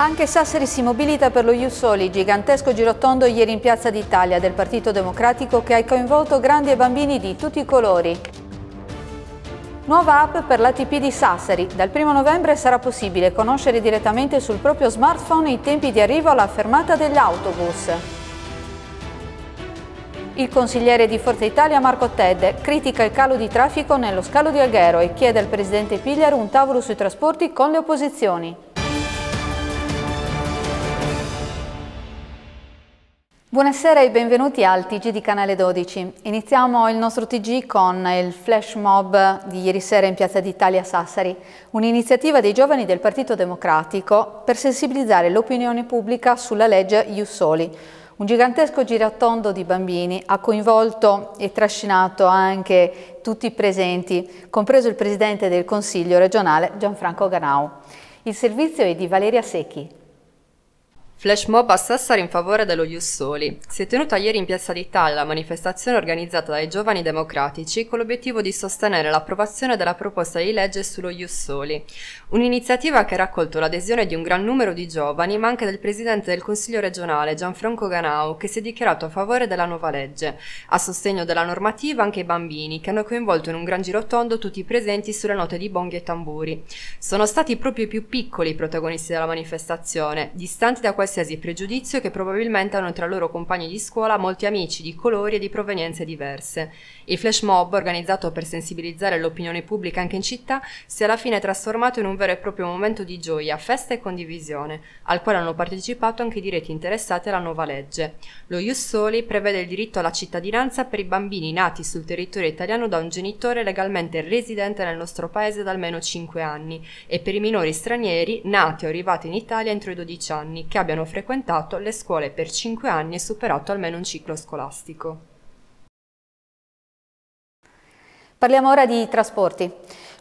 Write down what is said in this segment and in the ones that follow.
Anche Sassari si mobilita per lo Iussoli, gigantesco girotondo ieri in Piazza d'Italia del Partito Democratico che ha coinvolto grandi e bambini di tutti i colori. Nuova app per l'ATP di Sassari. Dal 1 novembre sarà possibile conoscere direttamente sul proprio smartphone i tempi di arrivo alla fermata degli autobus. Il consigliere di Forza Italia Marco Ted critica il calo di traffico nello scalo di Alghero e chiede al presidente Pigliaro un tavolo sui trasporti con le opposizioni. Buonasera e benvenuti al TG di Canale 12. Iniziamo il nostro TG con il flash mob di ieri sera in Piazza d'Italia Sassari, un'iniziativa dei giovani del Partito Democratico per sensibilizzare l'opinione pubblica sulla legge Iussoli. Un gigantesco giratondo di bambini ha coinvolto e trascinato anche tutti i presenti, compreso il Presidente del Consiglio regionale Gianfranco Ganau. Il servizio è di Valeria Secchi. Flash mob a Sassari in favore dello Ius Soli. Si è tenuta ieri in Piazza d'Italia la manifestazione organizzata dai giovani democratici con l'obiettivo di sostenere l'approvazione della proposta di legge sullo Ius Soli. Un'iniziativa che ha raccolto l'adesione di un gran numero di giovani, ma anche del presidente del Consiglio regionale Gianfranco Ganao, che si è dichiarato a favore della nuova legge. A sostegno della normativa anche i bambini, che hanno coinvolto in un gran girotondo tutti i presenti sulle note di bonghi e tamburi. Sono stati proprio i più piccoli i protagonisti della manifestazione, distanti da qualsiasi pregiudizio che probabilmente hanno tra loro compagni di scuola molti amici di colori e di provenienze diverse. Il flash mob, organizzato per sensibilizzare l'opinione pubblica anche in città, si è alla fine trasformato in un vero e proprio momento di gioia, festa e condivisione, al quale hanno partecipato anche i diretti interessati alla nuova legge. Lo Ius Soli prevede il diritto alla cittadinanza per i bambini nati sul territorio italiano da un genitore legalmente residente nel nostro paese da almeno 5 anni e per i minori stranieri nati o arrivati in Italia entro i 12 anni che abbiano frequentato le scuole per 5 anni e superato almeno un ciclo scolastico. Parliamo ora di trasporti.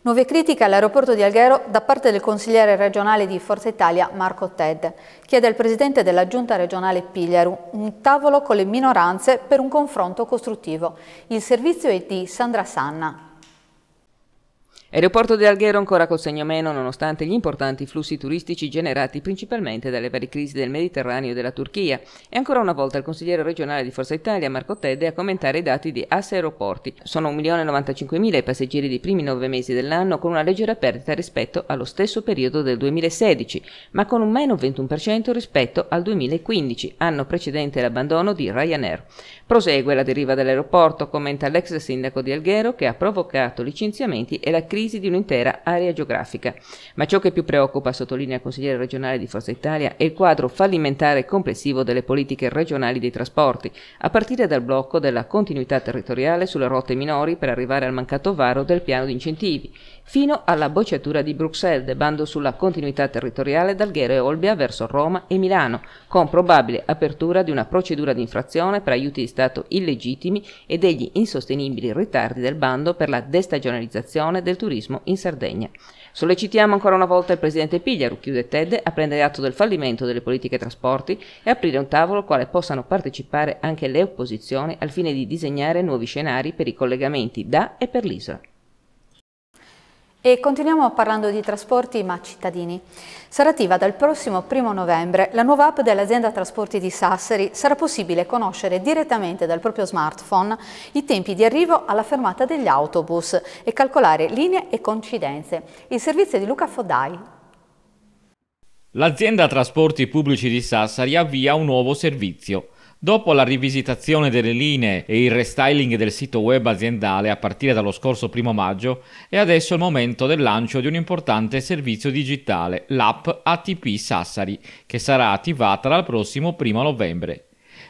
Nuove critiche all'aeroporto di Alghero da parte del consigliere regionale di Forza Italia Marco Ted. Chiede al presidente della giunta regionale Pigliaru un tavolo con le minoranze per un confronto costruttivo. Il servizio è di Sandra Sanna. Aeroporto di Alghero ancora col segno meno nonostante gli importanti flussi turistici generati principalmente dalle varie crisi del Mediterraneo e della Turchia. E ancora una volta il consigliere regionale di Forza Italia Marco Tedde a commentare i dati di Asse Aeroporti. Sono 1.095.000 i passeggeri dei primi nove mesi dell'anno con una leggera perdita rispetto allo stesso periodo del 2016, ma con un meno 21% rispetto al 2015, anno precedente l'abbandono di Ryanair. Prosegue la deriva dell'aeroporto, commenta l'ex sindaco di Alghero che ha provocato licenziamenti e la crisi crisi di un'intera area geografica. Ma ciò che più preoccupa, sottolinea il consigliere regionale di Forza Italia, è il quadro fallimentare complessivo delle politiche regionali dei trasporti, a partire dal blocco della continuità territoriale sulle rotte minori per arrivare al mancato varo del piano di incentivi, fino alla bocciatura di Bruxelles, del bando sulla continuità territoriale dal Ghero e Olbia verso Roma e Milano, con probabile apertura di una procedura di infrazione per aiuti di Stato illegittimi e degli insostenibili ritardi del bando per la destagionalizzazione del turismo turismo in Sardegna. Sollecitiamo ancora una volta il presidente Pigliaru, chiude TED, a prendere atto del fallimento delle politiche trasporti e aprire un tavolo al quale possano partecipare anche le opposizioni al fine di disegnare nuovi scenari per i collegamenti da e per l'isola. E continuiamo parlando di trasporti ma cittadini. Sarà attiva dal prossimo 1 novembre la nuova app dell'azienda trasporti di Sassari. Sarà possibile conoscere direttamente dal proprio smartphone i tempi di arrivo alla fermata degli autobus e calcolare linee e coincidenze. Il servizio di Luca Fodai. L'azienda trasporti pubblici di Sassari avvia un nuovo servizio. Dopo la rivisitazione delle linee e il restyling del sito web aziendale a partire dallo scorso primo maggio, è adesso il momento del lancio di un importante servizio digitale, l'app ATP Sassari, che sarà attivata dal prossimo primo novembre.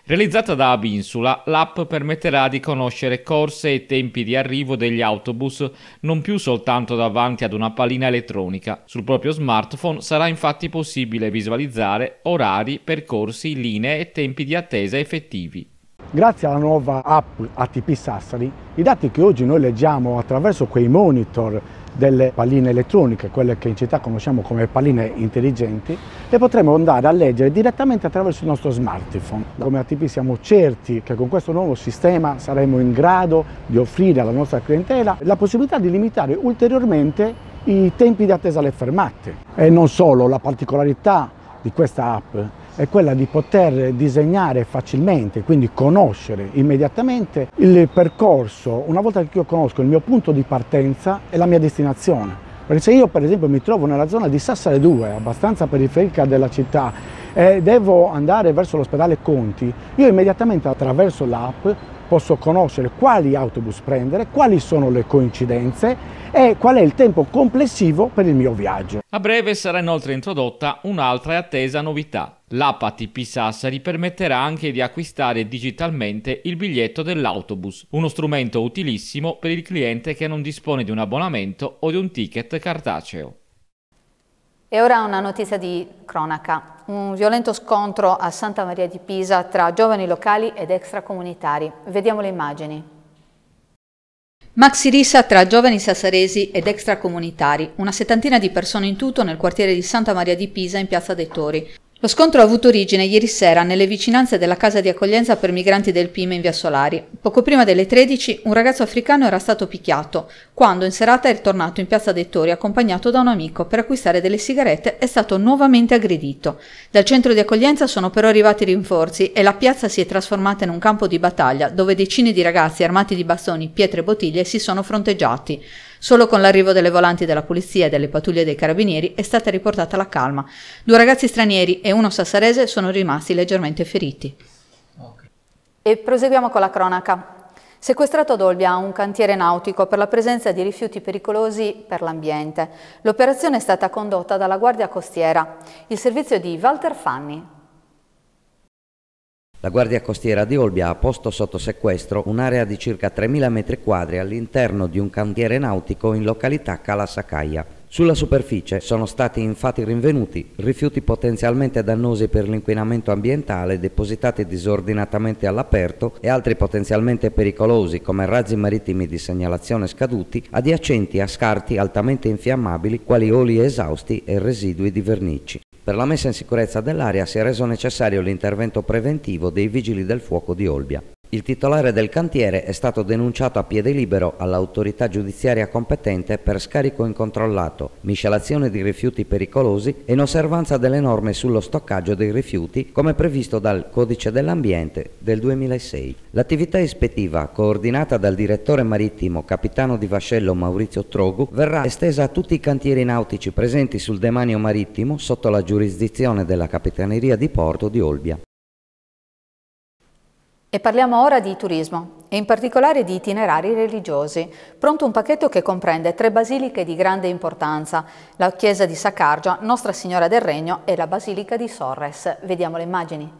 Realizzata da Abinsula, l'app permetterà di conoscere corse e tempi di arrivo degli autobus non più soltanto davanti ad una palina elettronica. Sul proprio smartphone sarà infatti possibile visualizzare orari, percorsi, linee e tempi di attesa effettivi. Grazie alla nuova app ATP Sassari, i dati che oggi noi leggiamo attraverso quei monitor delle palline elettroniche, quelle che in città conosciamo come palline intelligenti, le potremo andare a leggere direttamente attraverso il nostro smartphone. Come ATP siamo certi che con questo nuovo sistema saremo in grado di offrire alla nostra clientela la possibilità di limitare ulteriormente i tempi di attesa alle fermate. E non solo, la particolarità di questa app è quella di poter disegnare facilmente, quindi conoscere immediatamente il percorso, una volta che io conosco il mio punto di partenza e la mia destinazione. Perché se io per esempio mi trovo nella zona di Sassare 2, abbastanza periferica della città, e devo andare verso l'ospedale Conti, io immediatamente attraverso l'app posso conoscere quali autobus prendere, quali sono le coincidenze e qual è il tempo complessivo per il mio viaggio. A breve sarà inoltre introdotta un'altra e attesa novità, L'app ATP Sassari permetterà anche di acquistare digitalmente il biglietto dell'autobus, uno strumento utilissimo per il cliente che non dispone di un abbonamento o di un ticket cartaceo. E ora una notizia di cronaca. Un violento scontro a Santa Maria di Pisa tra giovani locali ed extracomunitari. Vediamo le immagini. Maxi rissa tra giovani sassaresi ed extracomunitari, una settantina di persone in tutto nel quartiere di Santa Maria di Pisa in Piazza dei Tori. Lo scontro ha avuto origine ieri sera nelle vicinanze della casa di accoglienza per migranti del Pime in via Solari. Poco prima delle 13 un ragazzo africano era stato picchiato, quando in serata è ritornato in piazza Dettori accompagnato da un amico per acquistare delle sigarette è stato nuovamente aggredito. Dal centro di accoglienza sono però arrivati rinforzi e la piazza si è trasformata in un campo di battaglia dove decine di ragazzi armati di bastoni, pietre e bottiglie si sono fronteggiati. Solo con l'arrivo delle volanti della polizia e delle pattuglie dei carabinieri è stata riportata la calma. Due ragazzi stranieri e uno sassarese sono rimasti leggermente feriti. Okay. E proseguiamo con la cronaca. Sequestrato ad Olbia un cantiere nautico per la presenza di rifiuti pericolosi per l'ambiente. L'operazione è stata condotta dalla Guardia Costiera, il servizio di Walter Fanni. La Guardia Costiera di Olbia ha posto sotto sequestro un'area di circa 3.000 m2 all'interno di un cantiere nautico in località Calasacaia. Sulla superficie sono stati infatti rinvenuti rifiuti potenzialmente dannosi per l'inquinamento ambientale depositati disordinatamente all'aperto e altri potenzialmente pericolosi come razzi marittimi di segnalazione scaduti adiacenti a scarti altamente infiammabili quali oli esausti e residui di vernici. Per la messa in sicurezza dell'area si è reso necessario l'intervento preventivo dei vigili del fuoco di Olbia. Il titolare del cantiere è stato denunciato a piede libero all'autorità giudiziaria competente per scarico incontrollato, miscelazione di rifiuti pericolosi e inosservanza delle norme sullo stoccaggio dei rifiuti come previsto dal Codice dell'Ambiente del 2006. L'attività ispettiva, coordinata dal direttore marittimo capitano di vascello Maurizio Trogu, verrà estesa a tutti i cantieri nautici presenti sul demanio marittimo sotto la giurisdizione della Capitaneria di Porto di Olbia. E parliamo ora di turismo e in particolare di itinerari religiosi. Pronto un pacchetto che comprende tre basiliche di grande importanza, la chiesa di Sacargia, Nostra Signora del Regno e la basilica di Sorres. Vediamo le immagini.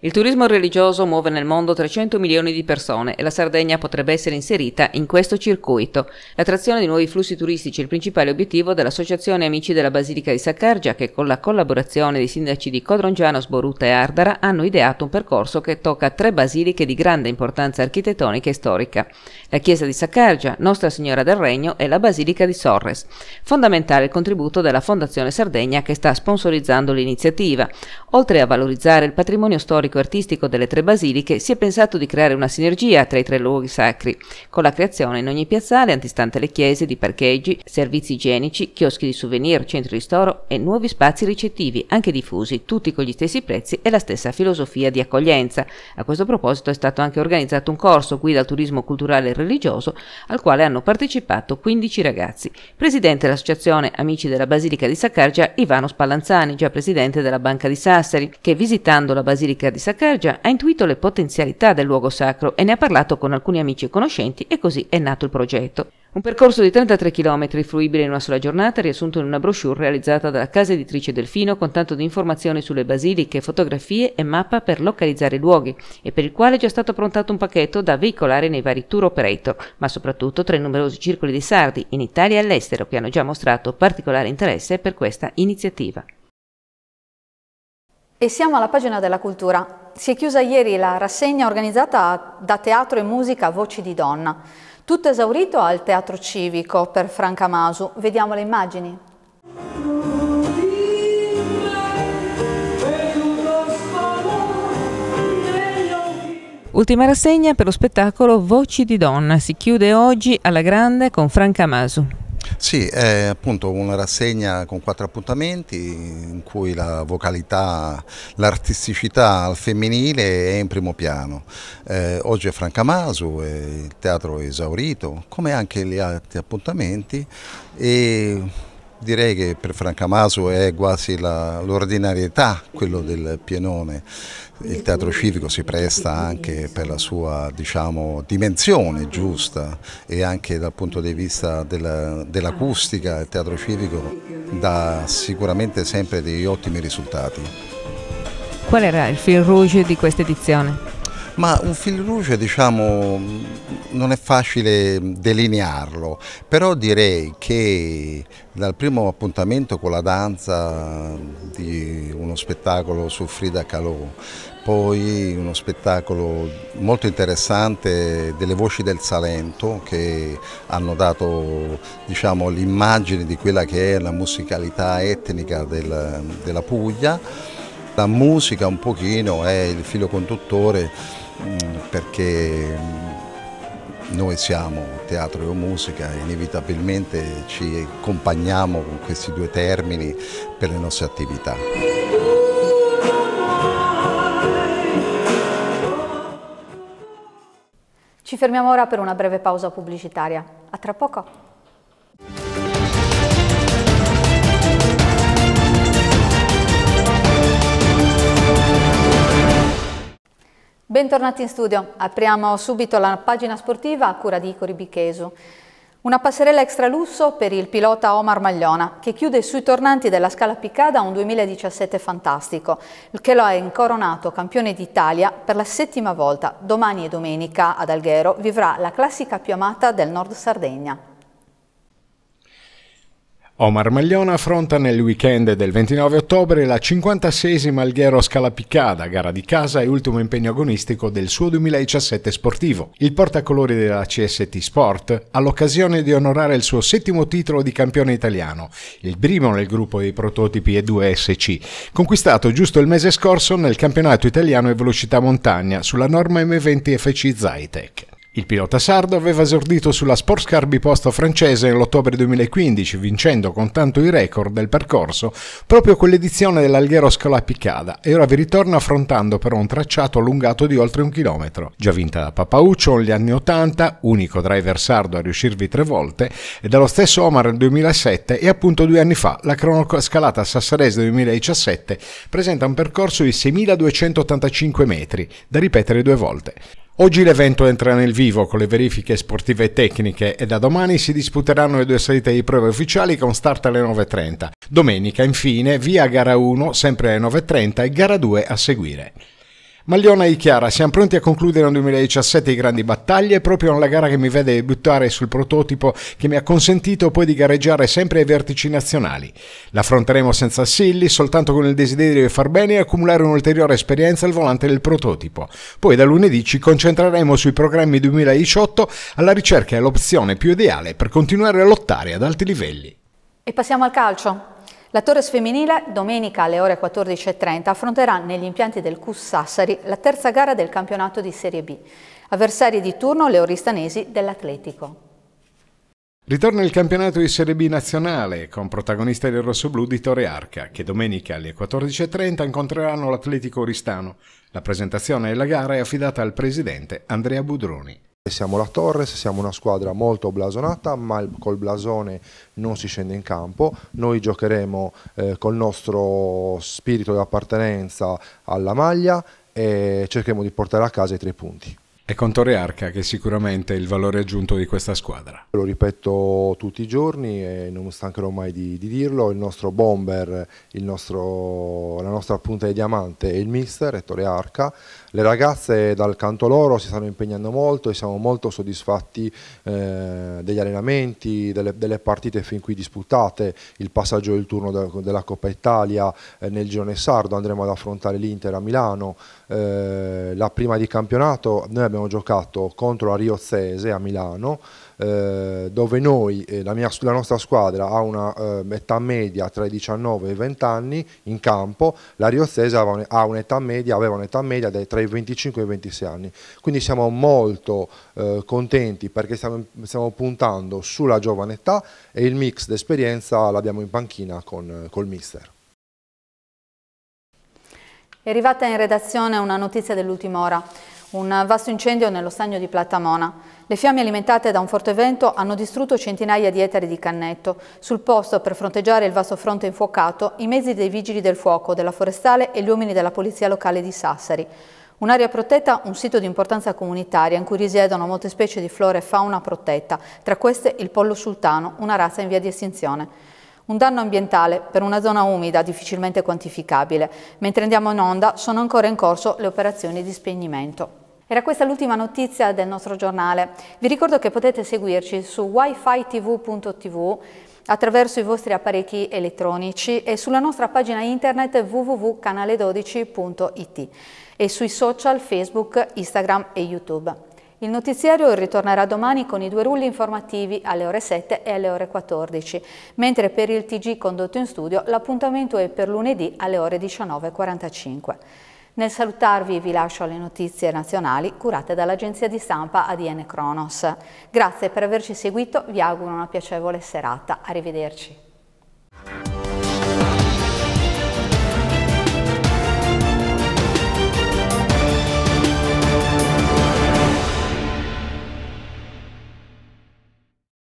Il turismo religioso muove nel mondo 300 milioni di persone e la Sardegna potrebbe essere inserita in questo circuito. L'attrazione di nuovi flussi turistici è il principale obiettivo dell'Associazione Amici della Basilica di Saccargia che con la collaborazione dei sindaci di Codrongiano, Sboruta e Ardara hanno ideato un percorso che tocca tre basiliche di grande importanza architettonica e storica. La chiesa di Saccargia, Nostra Signora del Regno e la Basilica di Sorres. Fondamentale il contributo della Fondazione Sardegna che sta sponsorizzando l'iniziativa. Oltre a valorizzare il patrimonio storico storico-artistico delle tre basiliche, si è pensato di creare una sinergia tra i tre luoghi sacri, con la creazione in ogni piazzale antistante le chiese di parcheggi, servizi igienici, chioschi di souvenir, centri di storo e nuovi spazi ricettivi, anche diffusi, tutti con gli stessi prezzi e la stessa filosofia di accoglienza. A questo proposito è stato anche organizzato un corso guida al turismo culturale e religioso, al quale hanno partecipato 15 ragazzi. Presidente dell'Associazione Amici della Basilica di Saccargia, Ivano Spallanzani, già presidente della Banca di Sassari, che visitando la Basilica di di Saccargia, ha intuito le potenzialità del luogo sacro e ne ha parlato con alcuni amici e conoscenti e così è nato il progetto. Un percorso di 33 km fruibile in una sola giornata, riassunto in una brochure realizzata dalla casa editrice Delfino con tanto di informazioni sulle basiliche, fotografie e mappa per localizzare i luoghi e per il quale è già stato prontato un pacchetto da veicolare nei vari tour operator, ma soprattutto tra i numerosi circoli di sardi in Italia e all'estero che hanno già mostrato particolare interesse per questa iniziativa. E siamo alla pagina della cultura. Si è chiusa ieri la rassegna organizzata da Teatro e Musica Voci di Donna. Tutto esaurito al Teatro Civico per Franca Masu. Vediamo le immagini. Ultima rassegna per lo spettacolo Voci di Donna. Si chiude oggi alla grande con Franca Masu. Sì, è appunto una rassegna con quattro appuntamenti in cui la vocalità, l'artisticità al femminile è in primo piano. Eh, oggi è Franca Masu, il teatro è esaurito, come anche gli altri appuntamenti e Direi che per Franca Masu è quasi l'ordinarietà quello del pienone. Il teatro civico si presta anche per la sua diciamo, dimensione giusta e anche dal punto di vista dell'acustica dell il teatro civico dà sicuramente sempre degli ottimi risultati. Qual era il fil rouge di questa edizione? Ma un filo luce diciamo non è facile delinearlo, però direi che dal primo appuntamento con la danza di uno spettacolo su Frida Kahlo, poi uno spettacolo molto interessante delle voci del Salento che hanno dato diciamo, l'immagine di quella che è la musicalità etnica del, della Puglia, la musica un pochino è il filo conduttore Mm, perché mm, noi siamo teatro e musica e inevitabilmente ci accompagniamo con questi due termini per le nostre attività. Ci fermiamo ora per una breve pausa pubblicitaria. A tra poco! Bentornati in studio, apriamo subito la pagina sportiva a cura di Icori Bichesu. Una passerella extra lusso per il pilota Omar Magliona, che chiude sui tornanti della Scala Piccada un 2017 fantastico, che lo ha incoronato campione d'Italia per la settima volta. Domani e domenica ad Alghero vivrà la classica più amata del Nord Sardegna. Omar Magliona affronta nel weekend del 29 ottobre la 56esima Alghero Scalapiccada, gara di casa e ultimo impegno agonistico del suo 2017 sportivo. Il portacolori della CST Sport ha l'occasione di onorare il suo settimo titolo di campione italiano, il primo nel gruppo dei prototipi E2SC, conquistato giusto il mese scorso nel campionato italiano e velocità montagna sulla norma M20 FC Zytec. Il pilota sardo aveva esordito sulla Sportscar biposto francese nell'ottobre 2015, vincendo con tanto i record del percorso proprio quell'edizione dell'Alghero Scala Piccada e ora vi ritorna affrontando però un tracciato allungato di oltre un chilometro. Già vinta da Papauccio negli anni 80, unico driver sardo a riuscirvi tre volte, e dallo stesso Omar nel 2007 e appunto due anni fa la cronoscalata sassarese 2017 presenta un percorso di 6.285 metri, da ripetere due volte. Oggi l'evento entra nel vivo con le verifiche sportive e tecniche e da domani si disputeranno le due salite di prove ufficiali con start alle 9.30. Domenica infine via gara 1 sempre alle 9.30 e gara 2 a seguire. Magliona e Chiara, siamo pronti a concludere nel 2017 i grandi battaglie, proprio nella gara che mi vede buttare sul prototipo che mi ha consentito poi di gareggiare sempre ai vertici nazionali. L'affronteremo senza assilli, soltanto con il desiderio di far bene e accumulare un'ulteriore esperienza al volante del prototipo. Poi da lunedì ci concentreremo sui programmi 2018 alla ricerca e all'opzione più ideale per continuare a lottare ad alti livelli. E passiamo al calcio. La Torres femminile domenica alle ore 14.30 affronterà negli impianti del CUS Sassari la terza gara del campionato di Serie B. Avversari di turno le oristanesi dell'Atletico. Ritorna il campionato di Serie B nazionale con protagonista del rossoblù di Torre Arca che domenica alle 14.30 incontreranno l'Atletico Oristano. La presentazione della gara è affidata al presidente Andrea Budroni. Siamo la Torres, siamo una squadra molto blasonata, ma col blasone non si scende in campo. Noi giocheremo eh, col nostro spirito di appartenenza alla maglia e cercheremo di portare a casa i tre punti. È con Arca che sicuramente è il valore aggiunto di questa squadra. Lo ripeto tutti i giorni e non stancherò mai di, di dirlo, il nostro bomber, il nostro, la nostra punta di diamante è il mister, è Arca, le ragazze dal canto loro si stanno impegnando molto e siamo molto soddisfatti eh, degli allenamenti, delle, delle, partite fin qui disputate, il passaggio del turno de, della Coppa Italia eh, nel girone sardo, andremo ad affrontare l'Inter a Milano, eh, la prima di campionato noi abbiamo giocato contro la Riozzese a Milano, eh, dove noi, eh, la, mia, la, nostra squadra ha una eh, età media tra i 19 e i 20 anni in campo, la Riozzese aveva un'età media, aveva un'età media tra i 25 e i 26 anni. Quindi siamo molto eh, contenti perché stiamo, stiamo, puntando sulla giovane età e il mix d'esperienza l'abbiamo in panchina con, col mister. È arrivata in redazione una notizia dell'ultima ora un vasto incendio nello stagno di Platamona. Le fiamme alimentate da un forte vento hanno distrutto centinaia di ettari di cannetto. Sul posto, per fronteggiare il vasto fronte infuocato, i mezzi dei vigili del fuoco, della forestale e gli uomini della polizia locale di Sassari. Un'area protetta, un sito di importanza comunitaria in cui risiedono molte specie di flora e fauna protetta, tra queste il pollo sultano, una razza in via di estinzione. Un danno ambientale per una zona umida difficilmente quantificabile. Mentre andiamo in onda sono ancora in corso le operazioni di spegnimento. Era questa l'ultima notizia del nostro giornale. Vi ricordo che potete seguirci su wifitv.tv attraverso i vostri apparecchi elettronici e sulla nostra pagina internet www.canale12.it e sui social Facebook, Instagram e YouTube. Il notiziario ritornerà domani con i due rulli informativi alle ore 7 e alle ore 14, mentre per il TG condotto in studio l'appuntamento è per lunedì alle ore 19.45. Nel salutarvi vi lascio alle notizie nazionali curate dall'agenzia di stampa ADN Kronos. Grazie per averci seguito, vi auguro una piacevole serata. Arrivederci.